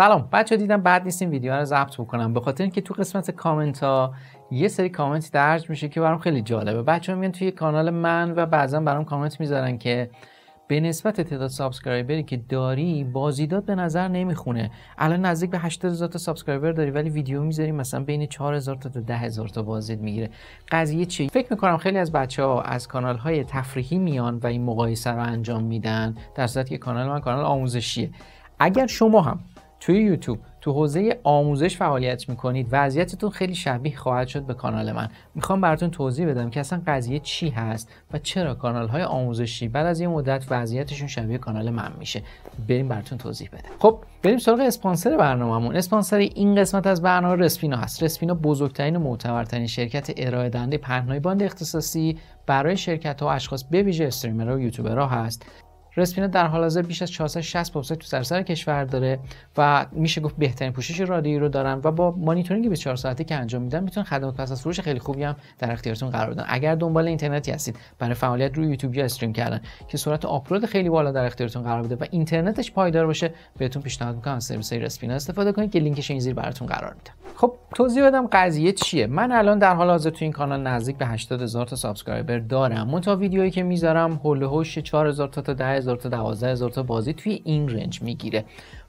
سلام بچه دیدم بعد نیست این ویدیو رو ضبط بکنم به خاطر اینکه تو قسمت کامنت ها یه سری کامنت درج میشه که برام خیلی جالبه بچه میگن توی کانال من و بعضا برام کامنت میذارن که به نسبت تعداد سابسکرایبری که داری بازیداد به نظر نمیخونه الان نزدیک به 8000 تا سابسکرایبر داری ولی ویدیو میذاری مثلا بین 4000 تا 10000 تا بازدید میگیره قضیه چی فکر میکنم خیلی از بچه ها از کانال های تفریحی میان و این مقایسه رو انجام میدن در که کانال من کانال آموزشیه اگر شما هم توی یوتیوب تو حوزه آموزش فعالیت میکنید وضعیتتون خیلی شبیه خواهد شد به کانال من میخوام براتون توضیح بدم که اصلا قضیه چی هست و چرا کانال های آموزشی بعد از یه مدت وضعیتشون شبیه کانال من میشه بریم براتون توضیح بدم خب بریم سراغ اسپانسر برنامهمون اسپانسر این قسمت از برنامه رسپینا هست رسپینا بزرگترین و معتبرترین شرکت ارائه دهنده باند اختصاصی برای شرکت و اشخاص به ویژه استریمرها و یوتیوبرها هست رسپینا در حال حاضر بیش از 460 وبسایت تو سراسر کشور داره و میشه گفت بهترین پوشش رادیویی رو دارن و با مانیتورینگ 24 ساعته که انجام میدن میتونن خدمات پس از فروش خیلی خوبی هم در اختیارتون قرار بدن اگر دنبال اینترنتی هستید برای فعالیت روی یوتیوب یا استریم کردن که سرعت آپلود خیلی بالا در اختیارتون قرار بده و اینترنتش پایدار باشه بهتون پیشنهاد میکنم از سرویس رسپینا استفاده کنید که لینکش این زیر براتون قرار میدم خب توضیح بدم قضیه چیه من الان در حال حاضر تو این کانال نزدیک به 80000 تا سابسکرایبر دارم تا ویدیویی که میذارم هول هوش 4000 تا تا 10 هزار تا 12 هزار تا بازی توی این رنج میگیره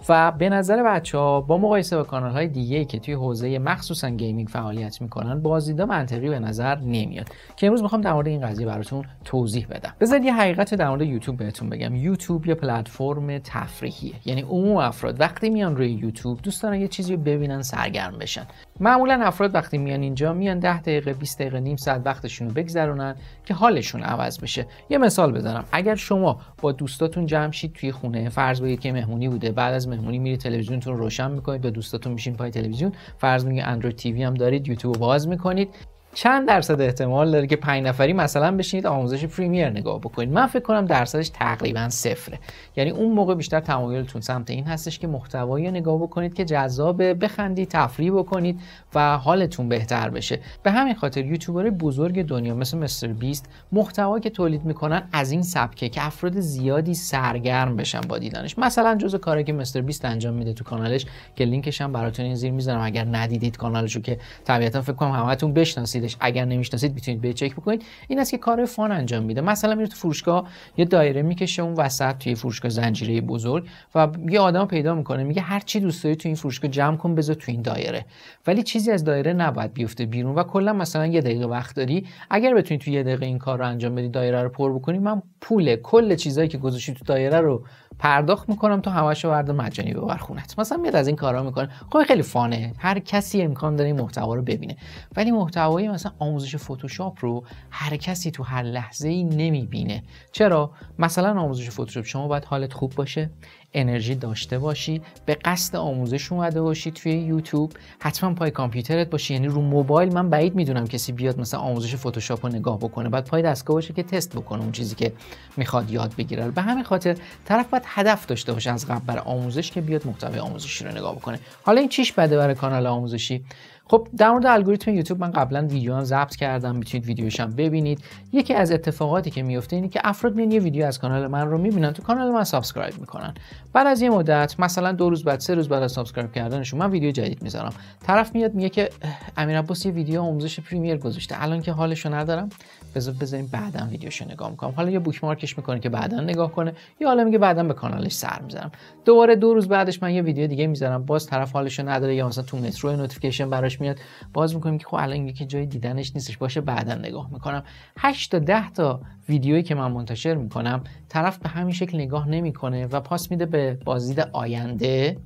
و به نظر بچه ها با مقایسه با کانال های دیگه که توی حوزه مخصوصا گیمینگ فعالیت میکنن بازیدا منطقی به نظر نمیاد که امروز میخوام در مورد این قضیه براتون توضیح بدم بذارید یه حقیقت در مورد یوتیوب بهتون بگم یوتیوب یه پلتفرم تفریحیه یعنی عموم افراد وقتی میان روی یوتیوب دوست دارن یه چیزی رو ببینن سرگرم بشن معمولا افراد وقتی میان اینجا میان 10 دقیقه 20 دقیقه نیم ساعت وقتشون رو بگذرونن که حالشون عوض بشه یه مثال بزنم اگر شما با دوستاتون جمع شید توی خونه فرض که مهمونی بوده بعد از مهمونی میری تلویزیونتون روشن میکنید به دوستاتون میشین پای تلویزیون فرض میگه اندروید تیوی هم دارید یوتیوب باز میکنید چند درصد احتمال داره که پنج نفری مثلا بشینید آموزش پریمیر نگاه بکنید من فکر کنم درصدش تقریبا صفره یعنی اون موقع بیشتر تمایلتون سمت این هستش که محتوایی نگاه بکنید که جذاب بخندی تفریح بکنید و حالتون بهتر بشه به همین خاطر یوتیوبر بزرگ دنیا مثل مستر بیست محتوایی که تولید میکنن از این سبکه که افراد زیادی سرگرم بشن با دیدنش مثلا جزء کاری که مستر بیست انجام میده تو کانالش که لینکش هم براتون این زیر میذارم اگر ندیدید رو که طبیعتا فکر کنم همتون بشناسید اگر نمیشناسید میتونید به چک بکنید این است که کار فان انجام میده مثلا میره تو فروشگاه یه دایره میکشه اون وسط توی فروشگاه زنجیره بزرگ و یه آدم پیدا میکنه میگه هر چی دوست داری تو این فروشگاه جمع کن بذار تو این دایره ولی چیزی از دایره نباید بیفته بیرون و کلا مثلا یه دقیقه وقت داری اگر بتونی تو یه دقیقه این کار رو انجام بدی دایره رو پر بکنی من پول کل چیزایی که گذاشتی تو دایره رو پرداخت میکنم تو همش ورد مجانی ببر خونت مثلا میاد از این کارا میکنه خب خیلی فانه هر کسی امکان داره این محتوا رو ببینه ولی محتوایی مثلا آموزش فتوشاپ رو هر کسی تو هر لحظه ای نمیبینه چرا مثلا آموزش فتوشاپ شما باید حالت خوب باشه انرژی داشته باشی به قصد آموزش اومده باشی توی یوتیوب حتما پای کامپیوترت باشی یعنی رو موبایل من بعید میدونم کسی بیاد مثلا آموزش فتوشاپ رو نگاه بکنه بعد پای دستگاه باشه که تست بکنه اون چیزی که میخواد یاد بگیره به همین خاطر طرف باید هدف داشته باشه از قبل بر آموزش که بیاد محتوای آموزشی رو نگاه بکنه حالا این چیش بده برای کانال آموزشی خب در مورد الگوریتم یوتیوب من قبلا ویدیو هم ضبط کردم میتونید ویدیوش هم ببینید یکی از اتفاقاتی که میفته اینه که افراد میان یه ویدیو از کانال من رو میبینن تو کانال من سابسکرایب میکنن بعد از یه مدت مثلا دو روز بعد سه روز بعد از سابسکرایب کردنشون من ویدیو جدید میذارم طرف میاد میگه که امیر عباس یه ویدیو آموزش پریمیر گذاشته الان که حالشو ندارم بذار بذاریم بعدا ویدیوشو نگاه میکنم حالا یه بوکمارکش میکنه که بعدا نگاه کنه یا حالا میگه بعدا به کانالش سر میذارم دوباره دو روز بعدش من یه ویدیو دیگه میذارم باز طرف حالشو نداره یا مثلا تو مترو نوتیفیکیشن براش میاد باز میکنیم که خب الان یکی جای دیدنش نیستش باشه بعدا نگاه میکنم 8 تا 10 تا ویدیویی که من منتشر میکنم طرف به همین شکل نگاه نمیکنه و پاس میده به بازدید آینده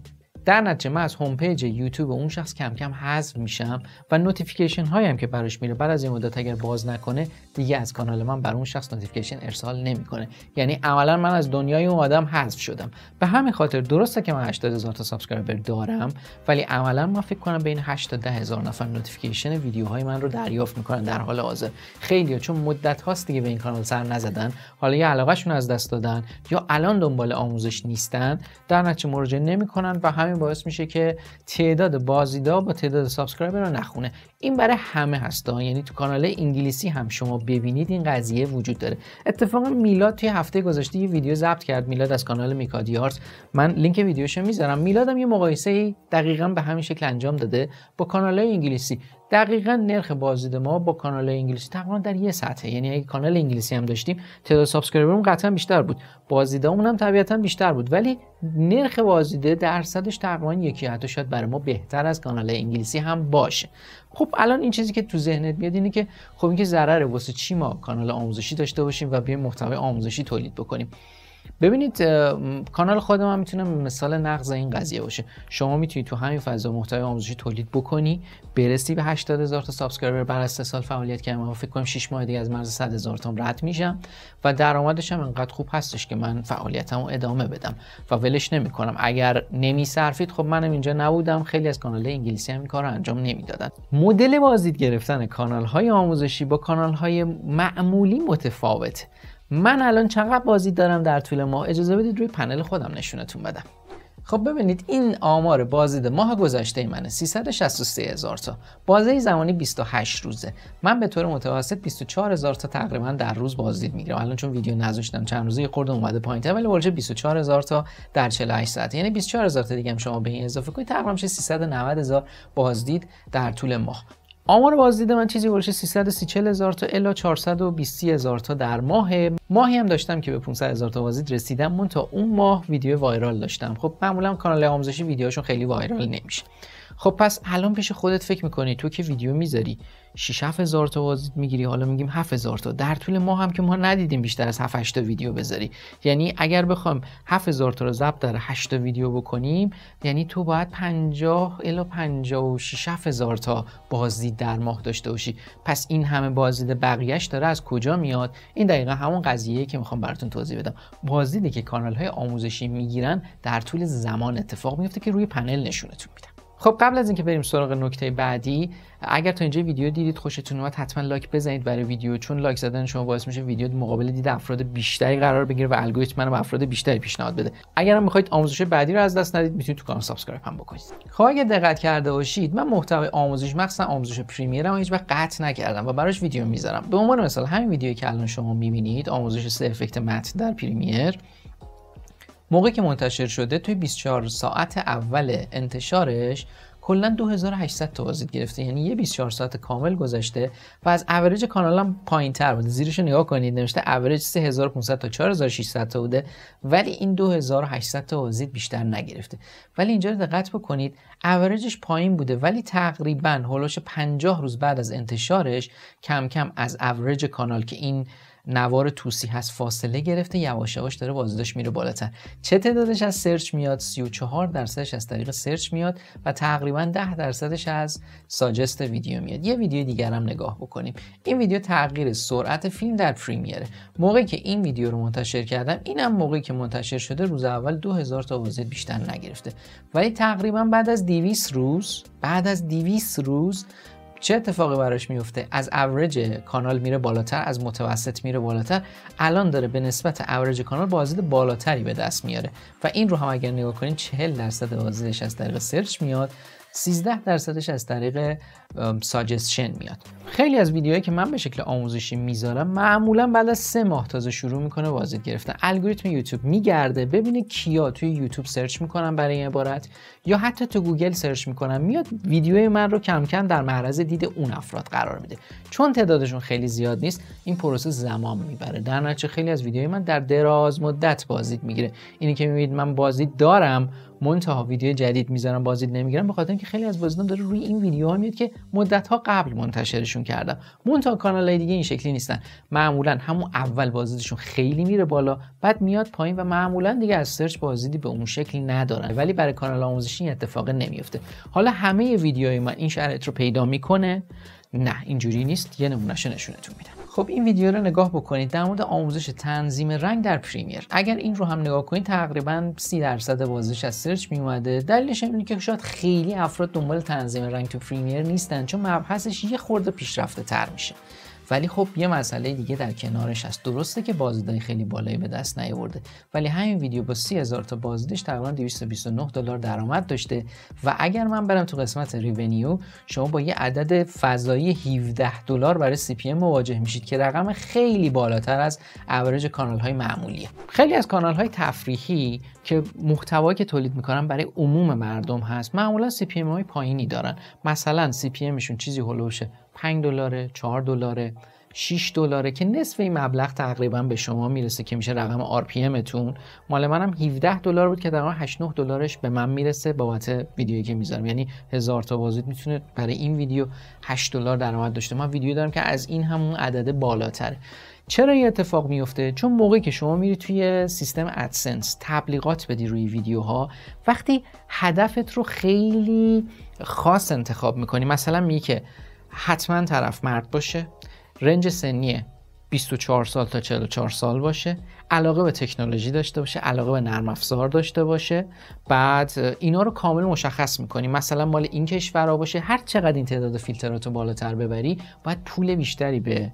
در نتیجه من از هوم پیج یوتیوب اون شخص کم کم حذف میشم و نوتیفیکیشن هایی هم که براش میره بعد از این مدت اگر باز نکنه دیگه از کانال من بر اون شخص نوتیفیکیشن ارسال نمیکنه یعنی عملا من از دنیای اون آدم حذف شدم به همین خاطر درسته که من 80 هزار تا سابسکرایبر دارم ولی عملا من فکر کنم بین 8 تا 10 هزار نفر نوتیفیکیشن ویدیوهای من رو دریافت میکنن در حال حاضر خیلی چون مدت هاست دیگه به این کانال سر نزدن حالا یا علاقهشون از دست دادن یا الان دنبال آموزش نیستن در نتیجه مراجعه نمیکنن و همین همین باعث میشه که تعداد بازیدا با تعداد سابسکرایبر رو نخونه این برای همه هستا یعنی تو کانال انگلیسی هم شما ببینید این قضیه وجود داره اتفاقا میلاد توی هفته گذشته یه ویدیو ضبط کرد میلاد از کانال میکادی من لینک ویدیوشو میذارم میلادم یه مقایسه دقیقا به همین شکل انجام داده با کانال انگلیسی دقیقا نرخ بازدید ما با کانال انگلیسی تقریبا در یه سطحه یعنی اگه کانال انگلیسی هم داشتیم تعداد سابسکرایبرم قطعا بیشتر بود بازدیدمون هم طبیعتا بیشتر بود ولی نرخ بازدیده درصدش تقریبا یکی حتی شاید برای ما بهتر از کانال انگلیسی هم باشه خب الان این چیزی که تو ذهنت میاد اینه که خب اینکه ضرره واسه چی ما کانال آموزشی داشته باشیم و بیایم محتوای آموزشی تولید بکنیم ببینید کانال خودم هم میتونه مثال نقض این قضیه باشه شما میتونی تو همین فضا محتوای آموزشی تولید بکنی برسی به 80 هزار تا سابسکرایبر بر سه سال فعالیت کردم و فکر کنم 6 ماه دیگه از مرز 100 هزار تام رد میشم و درآمدش هم انقدر خوب هستش که من فعالیتمو ادامه بدم و ولش نمیکنم اگر نمیصرفید خب منم اینجا نبودم خیلی از کانال انگلیسی هم این کارو انجام نمیدادن مدل بازدید گرفتن کانال های آموزشی با کانال های معمولی متفاوته من الان چقدر بازی دارم در طول ماه اجازه بدید روی پنل خودم نشونتون بدم خب ببینید این آمار بازدید ماه گذشته منه 363 هزار تا بازه زمانی 28 روزه من به طور متوسط 24 هزار تا تقریبا در روز بازدید میگیرم الان چون ویدیو نذاشتم چند روزه خورد اومده پایین ولی بالج 24 هزار تا در 48 ساعت یعنی 24 هزار تا دیگه هم شما به این اضافه کنید تقریبا 390 هزار بازدید در طول ماه آمار بازدید من چیزی هولش 330 هزار تا الا 420 هزار تا در ماه ماهی هم داشتم که به 500 هزار تا بازدید رسیدم من تا اون ماه ویدیو وایرال داشتم خب معمولا کانال آموزشی ویدیوهاشون خیلی وایرال نمیشه خب پس الان پیش خودت فکر میکنی تو که ویدیو میذاری 6 هزار تا بازدید میگیری حالا میگیم هزار تا در طول ما هم که ما ندیدیم بیشتر از 7 8 تا ویدیو بذاری یعنی اگر 7 هزار تا رو ضبط در 8 تا ویدیو بکنیم یعنی تو باید 50 الی 56 هزار تا بازدید در ماه داشته باشی پس این همه بازدید بقیهش داره از کجا میاد این دقیقا همون قضیه که میخوام براتون توضیح بدم بازدیدی که کانال های آموزشی میگیرن در طول زمان اتفاق میفته که روی پنل نشونتون میدم خب قبل از اینکه بریم سراغ نکته بعدی اگر تا اینجا ویدیو دیدید خوشتون اومد حتما لایک بزنید برای ویدیو چون لایک زدن شما باعث میشه ویدیو مقابل دید افراد بیشتری قرار بگیره و الگوریتم منو افراد بیشتری پیشنهاد بده اگر هم میخواید آموزش بعدی رو از دست ندید میتونید تو کانال سابسکرایب هم بکنید خب اگه دقت کرده باشید من محتوای آموزش مخصوصا آموزش پریمیر رو قطع نکردم و براش ویدیو میذارم به عنوان مثال همین ویدیویی که الان شما میبینید آموزش سه افکت متن در پریمیر موقعی که منتشر شده توی 24 ساعت اول انتشارش کلا 2800 تا بازدید گرفته یعنی یه 24 ساعت کامل گذشته و از اوریج هم پایین تر بوده زیرش نگاه کنید نوشته اوریج 3500 تا 4600 تا بوده ولی این 2800 تا بازدید بیشتر نگرفته ولی اینجا رو دقت بکنید اوریجش پایین بوده ولی تقریبا هولوش 50 روز بعد از انتشارش کم کم از اوریج کانال که این نوار توسی هست فاصله گرفته یواش یواش داره بازدیدش میره بالاتر چه تعدادش از سرچ میاد 34 درصدش از طریق سرچ میاد و تقریبا 10 درصدش از ساجست ویدیو میاد یه ویدیو دیگر هم نگاه بکنیم این ویدیو تغییر سرعت فیلم در پریمیره موقعی که این ویدیو رو منتشر کردم اینم موقعی که منتشر شده روز اول 2000 تا بازدید بیشتر نگرفته ولی تقریبا بعد از 200 روز بعد از 200 روز چه اتفاقی براش میفته از اوریج کانال میره بالاتر از متوسط میره بالاتر الان داره به نسبت اوریج کانال بازدید بالاتری به دست میاره و این رو هم اگر نگاه کنین 40 درصد بازدیدش از طریق سرچ میاد 13 درصدش از طریق ساجستشن میاد خیلی از ویدیوهایی که من به شکل آموزشی میذارم معمولا بعد از سه ماه تازه شروع میکنه بازدید گرفتن الگوریتم یوتیوب میگرده ببینه کیا توی یوتیوب سرچ میکنم برای این عبارت یا حتی تو گوگل سرچ میکنم میاد ویدیوی من رو کم کم در معرض دید اون افراد قرار میده چون تعدادشون خیلی زیاد نیست این پروسه زمان میبره در نتیجه خیلی از ویدیوهای من در دراز مدت بازدید میگیره اینی که میبینید من بازدید دارم منتها ویدیو جدید میذارم بازدید نمیگیرم بخاطر اینکه خیلی از بازدیدام داره روی این ویدیوها میاد که مدت ها قبل منتشرشون کردم منتها کانال های دیگه این شکلی نیستن معمولا همون اول بازدیدشون خیلی میره بالا بعد میاد پایین و معمولا دیگه از سرچ بازدیدی به اون شکلی ندارن ولی برای کانال آموزشی این اتفاق نمیفته حالا همه ویدیوهای من این شرایط رو پیدا میکنه نه اینجوری نیست یه نمونهش نشونتون میدم خب این ویدیو رو نگاه بکنید در مورد آموزش تنظیم رنگ در پریمیر اگر این رو هم نگاه کنید تقریبا 30 درصد بازش از سرچ می اومده دلیلش اینه که شاید خیلی افراد دنبال تنظیم رنگ تو پریمیر نیستن چون مبحثش یه خورده پیشرفته تر میشه ولی خب یه مسئله دیگه در کنارش هست درسته که بازدیدهای خیلی بالایی به دست نیاورده ولی همین ویدیو با 30000 تا بازدیدش تقریبا 229 دلار درآمد داشته و اگر من برم تو قسمت ریونیو شما با یه عدد فضایی 17 دلار برای سی پی ام مواجه میشید که رقم خیلی بالاتر از اوریج کانال های معمولیه خیلی از کانال های تفریحی که محتوایی که تولید میکنن برای عموم مردم هست معمولا سی پی های پایینی دارن مثلا سی پی چیزی هولوشه 5 دلاره 4 دلاره 6 دلاره که نصف این مبلغ تقریبا به شما میرسه که میشه رقم آر پی تون مال منم 17 دلار بود که در 8 9 دلارش به من میرسه بابت ویدیویی که میذارم یعنی هزار تا بازدید میتونه برای این ویدیو 8 دلار درآمد داشته من ویدیو دارم که از این همون عدد بالاتر چرا این اتفاق میفته چون موقعی که شما میری توی سیستم ادسنس تبلیغات بدی روی ویدیوها وقتی هدفت رو خیلی خاص انتخاب میکنی مثلا میگی که حتما طرف مرد باشه رنج سنی 24 سال تا 44 سال باشه علاقه به تکنولوژی داشته باشه علاقه به نرم افزار داشته باشه بعد اینا رو کامل مشخص میکنی مثلا مال این کشورها باشه هر چقدر این تعداد فیلتراتو بالاتر ببری باید پول بیشتری به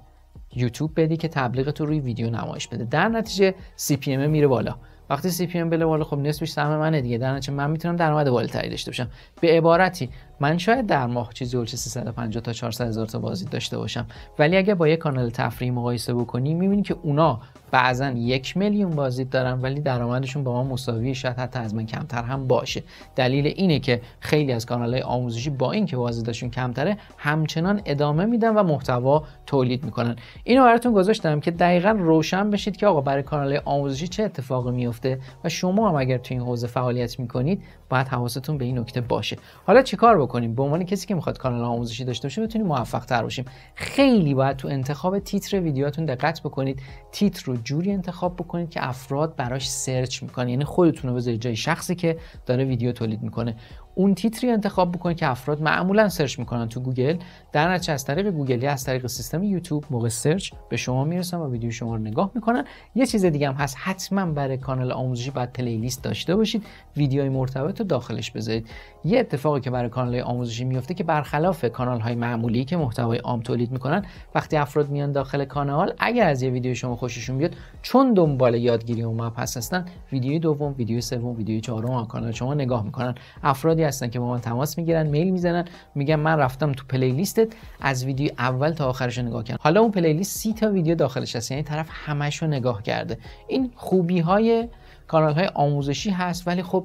یوتیوب بدی که تبلیغ تو روی ویدیو نمایش بده در نتیجه سی پی میره بالا وقتی سی پی ام بله بالا خب نصفش سهم منه دیگه در نتیجه من میتونم درآمد بالاتری داشته باشم به عبارتی من شاید در ماه چیزی هولش 350 تا 400 هزار تا بازدید داشته باشم ولی اگه با یه کانال تفریحی مقایسه بکنی میبینی که اونا بعضا یک میلیون بازدید دارن ولی درآمدشون با ما مساوی شاید حتی از من کمتر هم باشه دلیل اینه که خیلی از کانال آموزشی با اینکه بازدیدشون کمتره همچنان ادامه میدن و محتوا تولید میکنن اینو براتون گذاشتم که دقیقا روشن بشید که آقا برای کانال آموزشی چه اتفاقی میفته و شما هم اگر تو این حوزه فعالیت میکنید باید حواستون به این نکته باشه حالا چیکار بکنیم به عنوان کسی که میخواد کانال آموزشی داشته باشه بتونیم موفق تر باشیم خیلی باید تو انتخاب تیتر ویدیوهاتون دقت بکنید تیتر رو جوری انتخاب بکنید که افراد براش سرچ میکنن یعنی خودتون رو بذارید جای شخصی که داره ویدیو تولید میکنه اون تیتری انتخاب بکنید که افراد معمولا سرچ میکنن تو گوگل در نتیجه از طریق گوگل یا از طریق سیستم یوتیوب موقع سرچ به شما میرسن و ویدیو شما رو نگاه میکنن یه چیز دیگه هم هست حتما برای کانال آموزشی باید لیست داشته باشید ویدیوهای مرتبط رو داخلش بذارید یه اتفاقی که برای کانال آموزشی میفته که برخلاف کانال های معمولی که محتوای عام تولید میکنن وقتی افراد میان داخل کانال اگر از یه ویدیو شما خوششون بیاد چون دنبال یادگیری و مپ هستن ویدیو دوم ویدیو سوم ویدیو چهارم کانال شما نگاه میکنن افراد هستن که با من تماس میگیرن میل میزنن میگن من رفتم تو پلی لیستت از ویدیو اول تا آخرش رو نگاه کردم حالا اون پلی لیست 30 تا ویدیو داخلش هست یعنی طرف همش رو نگاه کرده این خوبی های کانال های آموزشی هست ولی خب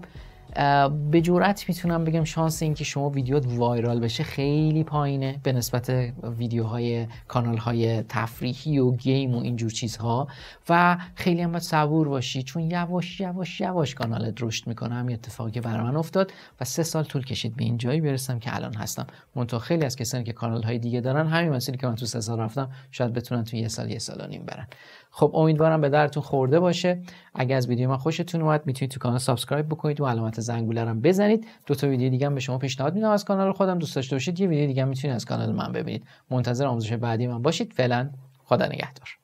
به جرات میتونم بگم شانس اینکه شما ویدیوت وایرال بشه خیلی پایینه به نسبت ویدیوهای کانال های تفریحی و گیم و اینجور چیزها و خیلی هم باید صبور باشی چون یواش یواش یواش کانالت رشد میکنه همین اتفاقی برای من افتاد و سه سال طول کشید به این جایی برسم که الان هستم منتها خیلی از کسانی که کانال های دیگه دارن همین مسیری که من تو سه سال رفتم شاید بتونن تو یه سال یه سال و نیم برن خب امیدوارم به درتون خورده باشه اگر از ویدیو من خوشتون اومد میتونید تو کانال سابسکرایب بکنید و علامت زنگوله رو بزنید دو تا ویدیو دیگه هم به شما پیشنهاد میدم از کانال خودم دوست داشته باشید یه ویدیو دیگه هم میتونید از کانال من ببینید منتظر آموزش بعدی من باشید فعلا خدا نگهدار